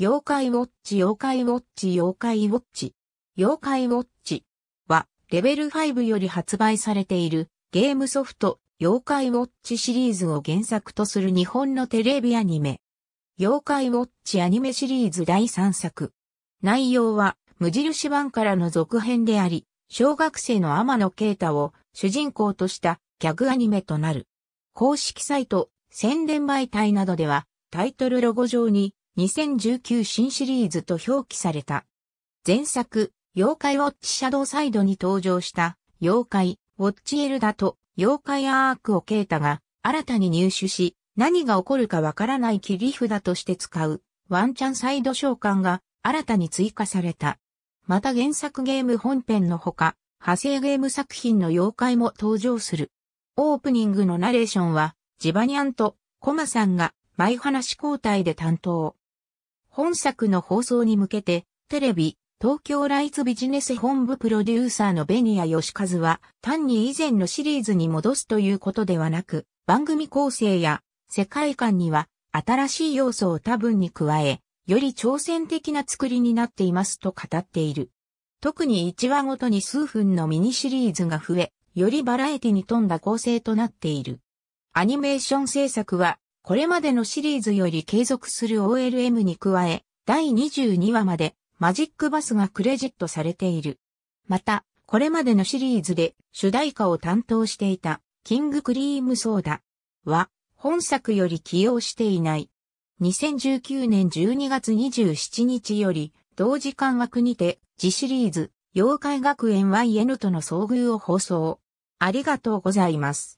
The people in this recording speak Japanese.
妖怪ウォッチ妖怪ウォッチ妖怪ウォッチ妖怪ウォッチはレベル5より発売されているゲームソフト妖怪ウォッチシリーズを原作とする日本のテレビアニメ妖怪ウォッチアニメシリーズ第3作内容は無印版からの続編であり小学生の天野啓太を主人公としたギャグアニメとなる公式サイト宣伝媒体などではタイトルロゴ上に2019新シリーズと表記された。前作、妖怪ウォッチシャドウサイドに登場した、妖怪、ウォッチエルダと、妖怪アークをケータが、新たに入手し、何が起こるかわからない切り札として使う、ワンチャンサイド召喚が、新たに追加された。また原作ゲーム本編のほか、派生ゲーム作品の妖怪も登場する。オープニングのナレーションは、ジバニャンとコマさんが前話交代で担当。本作の放送に向けて、テレビ、東京ライツビジネス本部プロデューサーのベニア義ズは、単に以前のシリーズに戻すということではなく、番組構成や世界観には新しい要素を多分に加え、より挑戦的な作りになっていますと語っている。特に1話ごとに数分のミニシリーズが増え、よりバラエティに富んだ構成となっている。アニメーション制作はこれまでのシリーズより継続する OLM に加え、第22話までマジックバスがクレジットされている。また、これまでのシリーズで主題歌を担当していたキングクリームソーダは本作より起用していない。2019年12月27日より同時間枠にて自シリーズ妖怪学園 YN との遭遇を放送。ありがとうございます。